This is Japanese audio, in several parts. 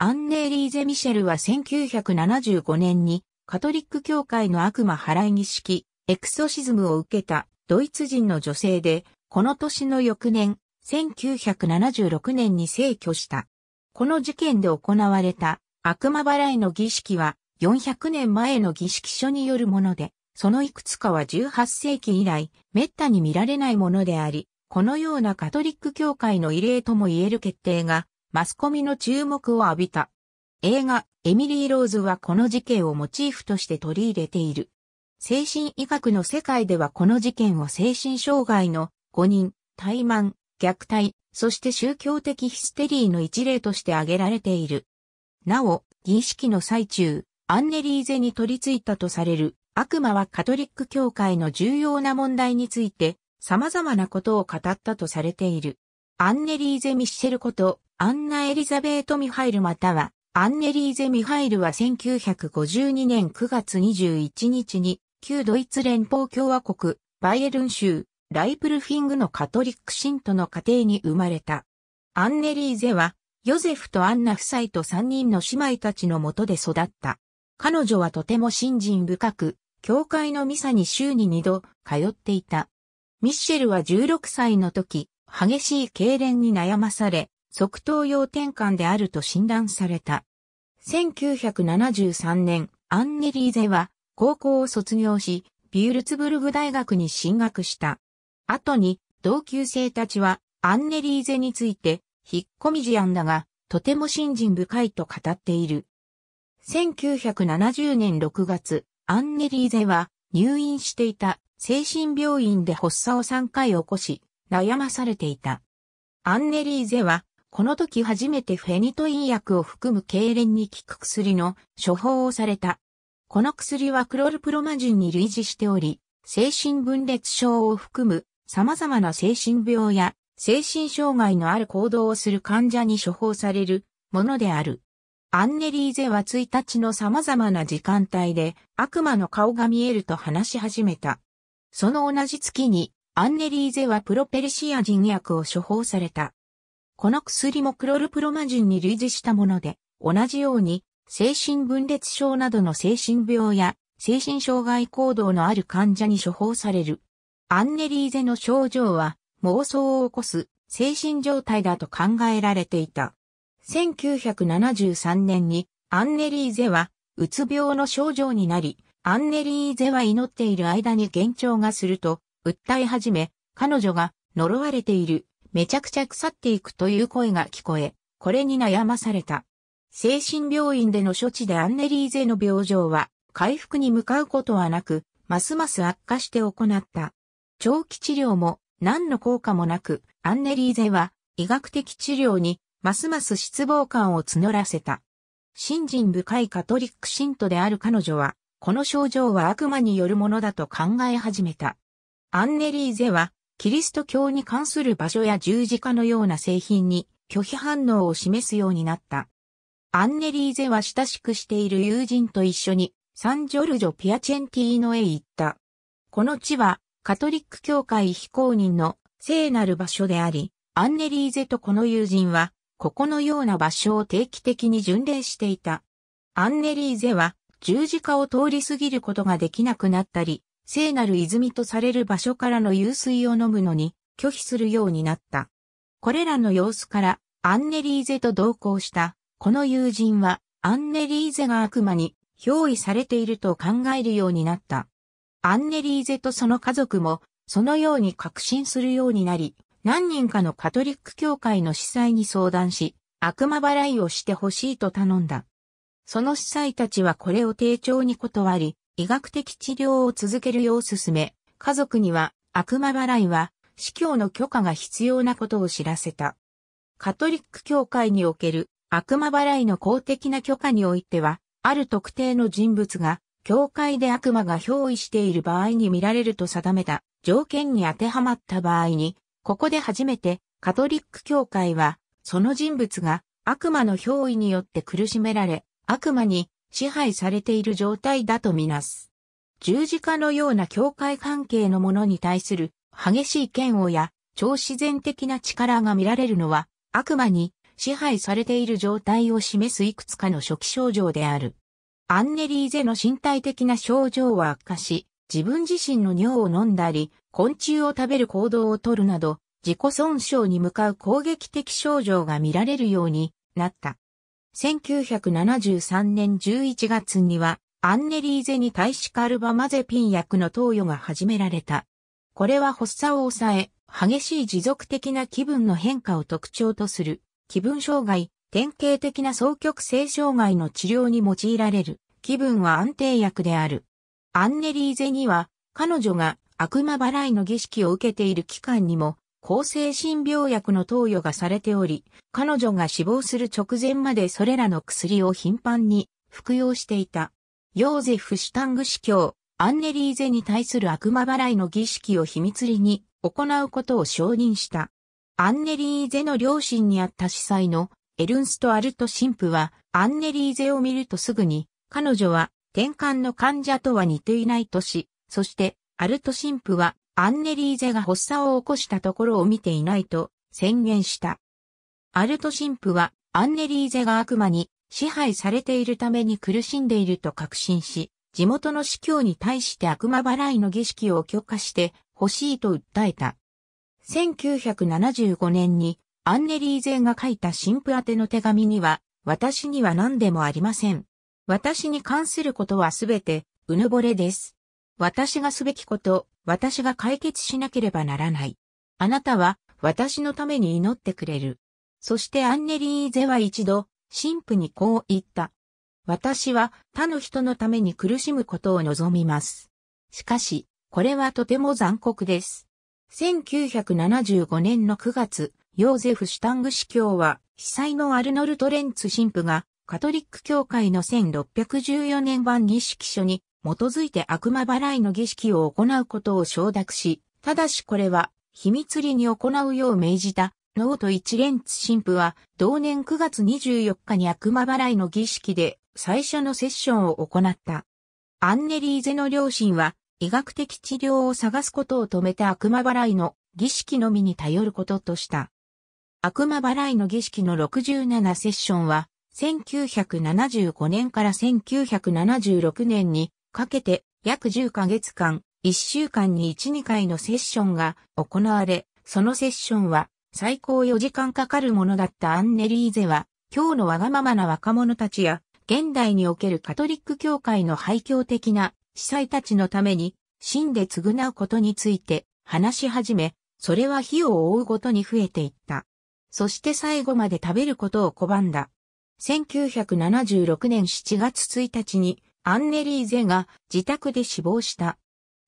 アンネーリーゼ・ミシェルは1975年にカトリック教会の悪魔払い儀式、エクソシズムを受けたドイツ人の女性で、この年の翌年、1976年に逝去した。この事件で行われた悪魔払いの儀式は400年前の儀式書によるもので、そのいくつかは18世紀以来、滅多に見られないものであり、このようなカトリック教会の異例とも言える決定がマスコミの注目を浴びた。映画、エミリー・ローズはこの事件をモチーフとして取り入れている。精神医学の世界ではこの事件を精神障害の誤認、怠慢、虐待、そして宗教的ヒステリーの一例として挙げられている。なお、儀式の最中、アンネリーゼに取り付いたとされる悪魔はカトリック教会の重要な問題について様々なことを語ったとされている。アンネリーゼ・ミッシェルことアンナ・エリザベート・ミハイルまたは、アンネリーゼ・ミハイルは1952年9月21日に、旧ドイツ連邦共和国、バイエルン州、ライプルフィングのカトリック信徒の家庭に生まれた。アンネリーゼは、ヨゼフとアンナ夫妻と3人の姉妹たちのもとで育った。彼女はとても信心深く、教会のミサに週に2度通っていた。ミッシェルは16歳の時、激しい痙攣に悩まされ、即答用転換であると診断された。1973年、アンネリーゼは高校を卒業し、ビュルツブルグ大学に進学した。後に、同級生たちは、アンネリーゼについて、引っ込み事案だが、とても信心深いと語っている。1970年6月、アンネリーゼは、入院していた精神病院で発作を3回起こし、悩まされていた。アンネリーゼはこの時初めてフェニトイン薬を含む痙攣に効く薬の処方をされた。この薬はクロルプロマジンに類似しており、精神分裂症を含む様々な精神病や精神障害のある行動をする患者に処方されるものである。アンネリーゼは1日の様々な時間帯で悪魔の顔が見えると話し始めた。その同じ月にアンネリーゼはプロペルシア人薬を処方された。この薬もクロルプロマジンに類似したもので、同じように、精神分裂症などの精神病や、精神障害行動のある患者に処方される。アンネリーゼの症状は、妄想を起こす精神状態だと考えられていた。1973年にアンネリーゼはうつ病の症状になり、アンネリーゼは祈っている間に幻聴がすると訴え始め、彼女が呪われているめちゃくちゃ腐っていくという声が聞こえ、これに悩まされた。精神病院での処置でアンネリーゼの病状は回復に向かうことはなく、ますます悪化して行った。長期治療も何の効果もなく、アンネリーゼは医学的治療にますます失望感を募らせた。信心深いカトリック信徒である彼女は、この症状は悪魔によるものだと考え始めた。アンネリーゼはキリスト教に関する場所や十字架のような製品に拒否反応を示すようになった。アンネリーゼは親しくしている友人と一緒にサンジョルジョ・ピアチェンティーノへ行った。この地はカトリック教会非公認の聖なる場所であり、アンネリーゼとこの友人は、ここのような場所を定期的に巡礼していた。アンネリーゼは十字架を通り過ぎることができなくなったり、聖なる泉とされる場所からの湧水を飲むのに拒否するようになった。これらの様子からアンネリーゼと同行したこの友人はアンネリーゼが悪魔に憑依されていると考えるようになった。アンネリーゼとその家族もそのように確信するようになり、何人かのカトリック教会の司祭に相談し、悪魔払いをしてほしいと頼んだ。その司祭たちはこれを丁重に断り、医学的治療を続けるよう勧め、家族には悪魔払いは司教の許可が必要なことを知らせた。カトリック教会における悪魔払いの公的な許可においては、ある特定の人物が、教会で悪魔が憑依している場合に見られると定めた条件に当てはまった場合に、ここで初めてカトリック教会は、その人物が悪魔の憑依によって苦しめられ、悪魔に支配されている状態だとみなす。十字架のような境界関係のものに対する激しい嫌悪や超自然的な力が見られるのは悪魔に支配されている状態を示すいくつかの初期症状である。アンネリーゼの身体的な症状は悪化し、自分自身の尿を飲んだり、昆虫を食べる行動をとるなど、自己損傷に向かう攻撃的症状が見られるようになった。1973年11月には、アンネリーゼに対しカルバマゼピン薬の投与が始められた。これは発作を抑え、激しい持続的な気分の変化を特徴とする、気分障害、典型的な双極性障害の治療に用いられる、気分は安定薬である。アンネリーゼには、彼女が悪魔払いの儀式を受けている期間にも、抗精神病薬の投与がされており、彼女が死亡する直前までそれらの薬を頻繁に服用していた。ヨーゼフ・シュタング司教、アンネリーゼに対する悪魔払いの儀式を秘密裏に行うことを承認した。アンネリーゼの両親にあった司祭のエルンスト・アルト神父は、アンネリーゼを見るとすぐに、彼女は、転換の患者とは似ていないとし、そして、アルト神父は、アンネリーゼが発作を起こしたところを見ていないと宣言した。アルト神父はアンネリーゼが悪魔に支配されているために苦しんでいると確信し、地元の司教に対して悪魔払いの儀式を許可して欲しいと訴えた。1975年にアンネリーゼが書いた神父宛ての手紙には、私には何でもありません。私に関することはすべて、うぬぼれです。私がすべきこと、私が解決しなければならない。あなたは私のために祈ってくれる。そしてアンネリーゼは一度、神父にこう言った。私は他の人のために苦しむことを望みます。しかし、これはとても残酷です。1975年の9月、ヨーゼフ・シュタング司教は、被災のアルノルト・レンツ神父が、カトリック教会の1614年版儀式書にづいて悪魔払いの儀式を行うことを承諾し、ただしこれは秘密裏に行うよう命じた。ノート一連神父は同年9月24日に悪魔払いの儀式で最初のセッションを行った。アンネリーゼの両親は医学的治療を探すことを止めて悪魔払いの儀式のみに頼ることとした。悪魔払いの儀式の67セッションは1975年から1976年にかけて約10ヶ月間、1週間に1、2回のセッションが行われ、そのセッションは最高4時間かかるものだったアンネリーゼは、今日のわがままな若者たちや、現代におけるカトリック教会の廃墟的な司祭たちのために、死んで償うことについて話し始め、それは火を覆うごとに増えていった。そして最後まで食べることを拒んだ。1976年7月1日にアンネリーゼが自宅で死亡した。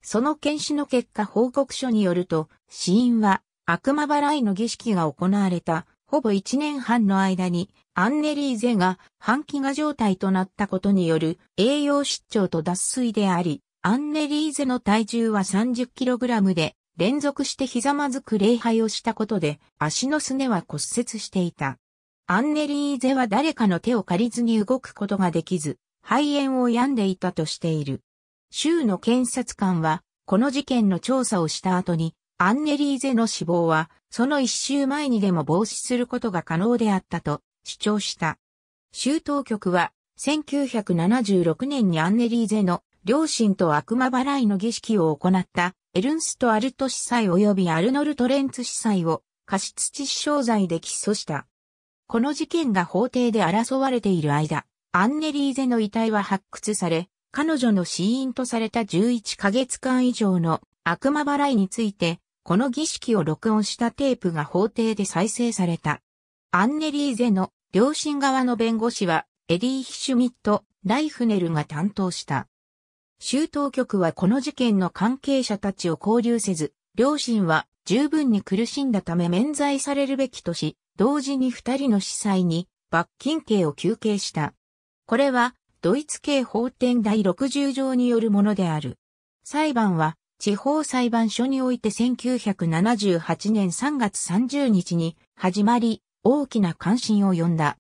その検視の結果報告書によると、死因は悪魔払いの儀式が行われた、ほぼ1年半の間に、アンネリーゼが半飢餓状態となったことによる栄養失調と脱水であり、アンネリーゼの体重は 30kg で、連続してひざまずく礼拝をしたことで、足のすねは骨折していた。アンネリーゼは誰かの手を借りずに動くことができず、肺炎を病んでいたとしている。州の検察官は、この事件の調査をした後に、アンネリーゼの死亡は、その一週前にでも防止することが可能であったと主張した。州当局は、1976年にアンネリーゼの両親と悪魔払いの儀式を行ったエルンスト・アルト司祭及びアルノルト・レンツ司祭を過失致死傷罪で起訴した。この事件が法廷で争われている間、アンネリーゼの遺体は発掘され、彼女の死因とされた11ヶ月間以上の悪魔払いについて、この儀式を録音したテープが法廷で再生された。アンネリーゼの両親側の弁護士は、エディヒシュミット・ライフネルが担当した。州当局はこの事件の関係者たちを交流せず、両親は十分に苦しんだため免罪されるべきとし、同時に二人の司祭に罰金刑を求刑した。これは、ドイツ刑法典第60条によるものである。裁判は、地方裁判所において1978年3月30日に始まり、大きな関心を呼んだ。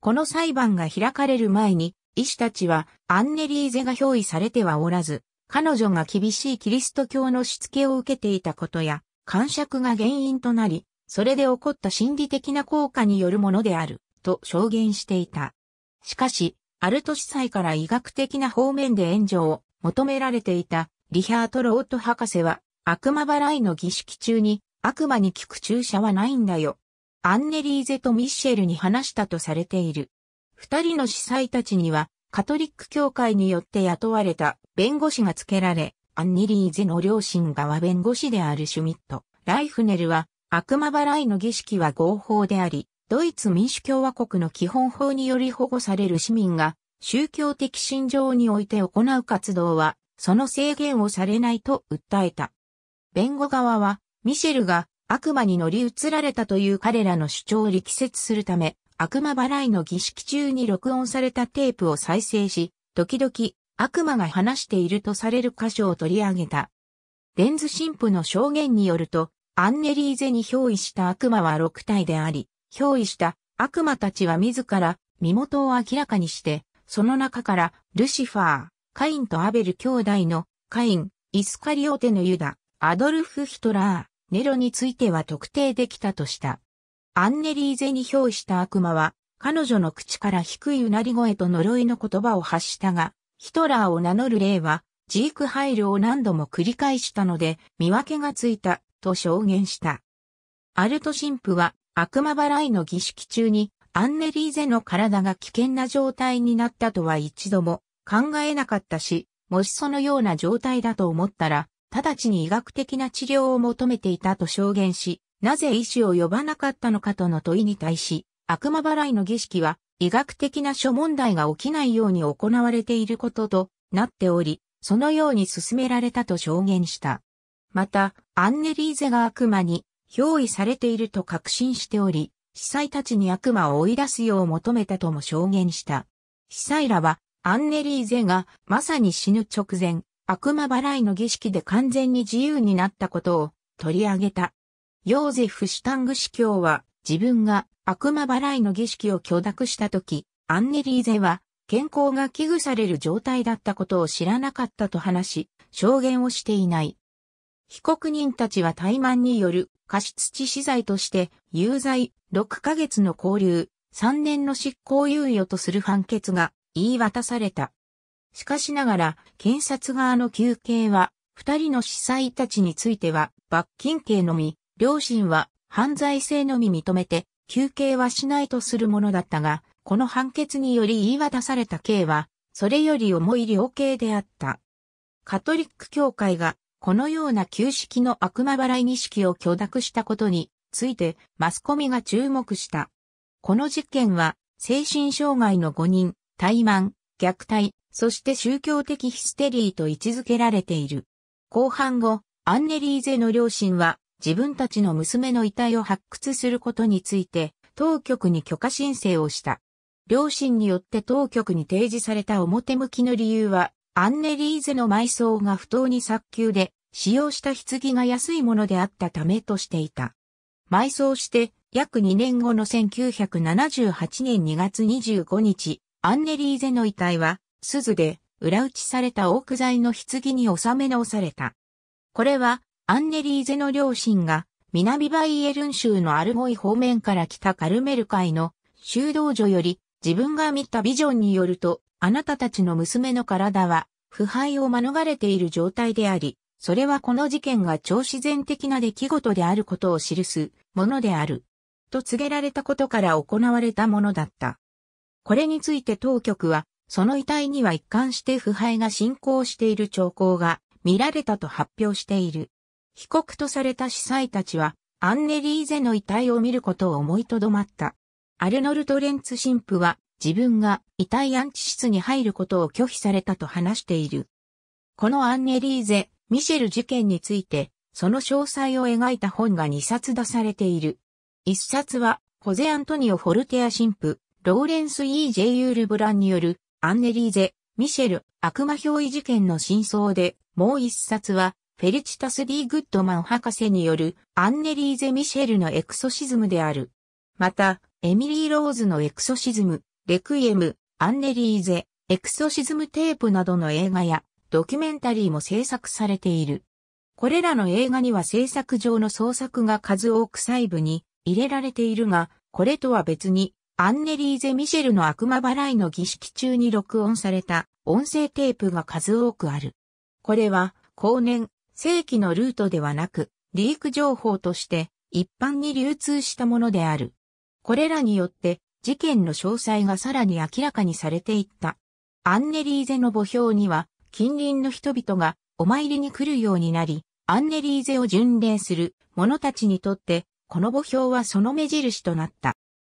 この裁判が開かれる前に、医師たちはアンネリーゼが憑依されてはおらず、彼女が厳しいキリスト教のしつけを受けていたことや、感触が原因となり、それで起こった心理的な効果によるものである、と証言していた。しかし、アルト司祭から医学的な方面で援助を求められていたリヒャート・ロート博士は悪魔払いの儀式中に悪魔に効く注射はないんだよ。アンネリーゼとミッシェルに話したとされている。二人の司祭たちにはカトリック教会によって雇われた弁護士が付けられ、アンネリーゼの両親側弁護士であるシュミット、ライフネルは悪魔払いの儀式は合法であり、ドイツ民主共和国の基本法により保護される市民が宗教的信条において行う活動は、その制限をされないと訴えた。弁護側は、ミシェルが悪魔に乗り移られたという彼らの主張を力説するため、悪魔払いの儀式中に録音されたテープを再生し、時々悪魔が話しているとされる箇所を取り上げた。レンズ神父の証言によると、アンネリーゼに憑依した悪魔は6体であり、憑依した悪魔たちは自ら身元を明らかにして、その中からルシファー、カインとアベル兄弟のカイン、イスカリオテのユダ、アドルフ・ヒトラー、ネロについては特定できたとした。アンネリーゼに憑依した悪魔は、彼女の口から低いうなり声と呪いの言葉を発したが、ヒトラーを名乗る例は、ジークハイルを何度も繰り返したので、見分けがついた、と証言した。アルト神父は、悪魔払いの儀式中にアンネリーゼの体が危険な状態になったとは一度も考えなかったし、もしそのような状態だと思ったら、直ちに医学的な治療を求めていたと証言し、なぜ医師を呼ばなかったのかとの問いに対し、悪魔払いの儀式は医学的な諸問題が起きないように行われていることとなっており、そのように進められたと証言した。また、アンネリーゼが悪魔に憑依されていると確信しており、司祭たちに悪魔を追い出すよう求めたとも証言した。司祭らは、アンネリーゼがまさに死ぬ直前、悪魔払いの儀式で完全に自由になったことを取り上げた。ヨーゼフ・シュタング司教は自分が悪魔払いの儀式を許諾したとき、アンネリーゼは健康が危惧される状態だったことを知らなかったと話し、証言をしていない。被告人たちは怠慢による過失致死罪として有罪6ヶ月の拘留3年の執行猶予とする判決が言い渡された。しかしながら検察側の求刑は二人の司祭たちについては罰金刑のみ、両親は犯罪性のみ認めて求刑はしないとするものだったが、この判決により言い渡された刑は、それより重い量刑であった。カトリック教会がこのような旧式の悪魔払い式を許諾したことについてマスコミが注目した。この事件は精神障害の誤認、怠慢、虐待、そして宗教的ヒステリーと位置づけられている。後半後、アンネリーゼの両親は自分たちの娘の遺体を発掘することについて当局に許可申請をした。両親によって当局に提示された表向きの理由はアンネリーゼの埋葬が不当に早急で、使用した棺が安いものであったためとしていた。埋葬して約2年後の1978年2月25日、アンネリーゼの遺体は、鈴で裏打ちされたオーク材の棺に収め直された。これは、アンネリーゼの両親が、南バイエルン州のアルゴイ方面から来たカルメル会の修道女より自分が見たビジョンによるとあなたたちの娘の体は、腐敗を免れている状態であり、それはこの事件が超自然的な出来事であることを記すものである。と告げられたことから行われたものだった。これについて当局は、その遺体には一貫して腐敗が進行している兆候が見られたと発表している。被告とされた司祭たちは、アンネリーゼの遺体を見ることを思いとどまった。アルノルト・レンツ神父は、自分が遺体安置室に入ることを拒否されたと話している。このアンネリーゼ・ミシェル事件について、その詳細を描いた本が2冊出されている。1冊は、ホゼ・アントニオ・フォルテア神父、ローレンス・ E.J. ユール・ブランによる、アンネリーゼ・ミシェル悪魔憑依事件の真相で、もう1冊は、フェリチタス・ー・グッドマン博士による、アンネリーゼ・ミシェルのエクソシズムである。また、エミリー・ローズのエクソシズム、レクイエム、アンネリーゼ、エクソシズムテープなどの映画やドキュメンタリーも制作されている。これらの映画には制作上の創作が数多く細部に入れられているが、これとは別に、アンネリーゼ・ミシェルの悪魔払いの儀式中に録音された音声テープが数多くある。これは、後年、正規のルートではなく、リーク情報として一般に流通したものである。これらによって、事件の詳細がさらに明らかにされていった。アンネリーゼの墓標には、近隣の人々がお参りに来るようになり、アンネリーゼを巡礼する者たちにとって、この墓標はその目印となった。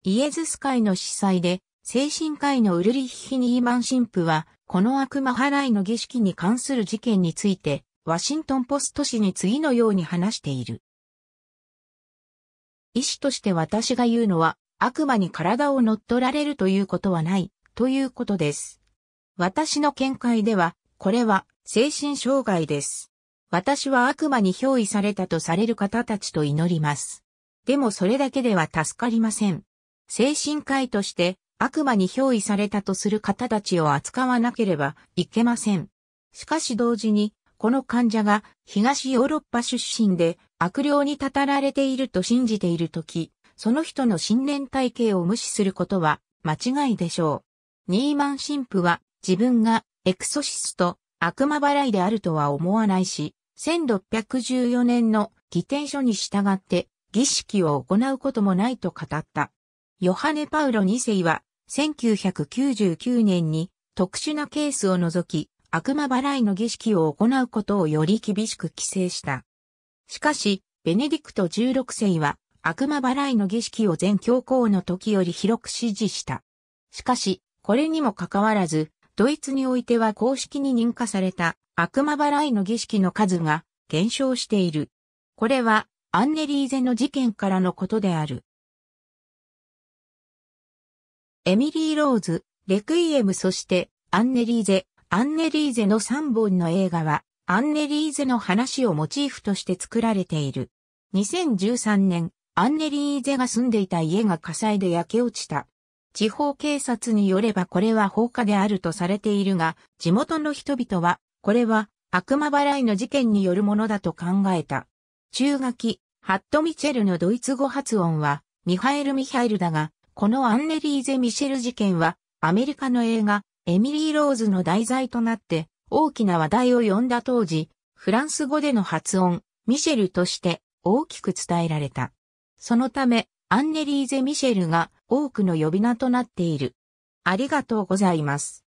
イエズス会の司祭で、精神科医のウルリッヒ・ニーマン神父は、この悪魔払いの儀式に関する事件について、ワシントンポスト紙に次のように話している。医師として私が言うのは、悪魔に体を乗っ取られるということはない、ということです。私の見解では、これは精神障害です。私は悪魔に憑依されたとされる方たちと祈ります。でもそれだけでは助かりません。精神科医として悪魔に憑依されたとする方たちを扱わなければいけません。しかし同時に、この患者が東ヨーロッパ出身で悪霊にたたられていると信じているとき、その人の信念体系を無視することは間違いでしょう。ニーマン神父は自分がエクソシスト、悪魔払いであるとは思わないし、1614年の議定書に従って儀式を行うこともないと語った。ヨハネ・パウロ2世は1999年に特殊なケースを除き悪魔払いの儀式を行うことをより厳しく規制した。しかし、ベネディクト16世は悪魔払いの儀式を全教皇の時より広く支持した。しかし、これにもかかわらず、ドイツにおいては公式に認可された悪魔払いの儀式の数が減少している。これはアンネリーゼの事件からのことである。エミリー・ローズ、レクイエムそしてアンネリーゼ、アンネリーゼの3本の映画はアンネリーゼの話をモチーフとして作られている。2013年、アンネリーゼが住んでいた家が火災で焼け落ちた。地方警察によればこれは放火であるとされているが、地元の人々は、これは悪魔払いの事件によるものだと考えた。中書き、ハット・ミチェルのドイツ語発音は、ミハエル・ミハエルだが、このアンネリーゼ・ミシェル事件は、アメリカの映画、エミリー・ローズの題材となって、大きな話題を呼んだ当時、フランス語での発音、ミシェルとして大きく伝えられた。そのため、アンネリーゼ・ミシェルが多くの呼び名となっている。ありがとうございます。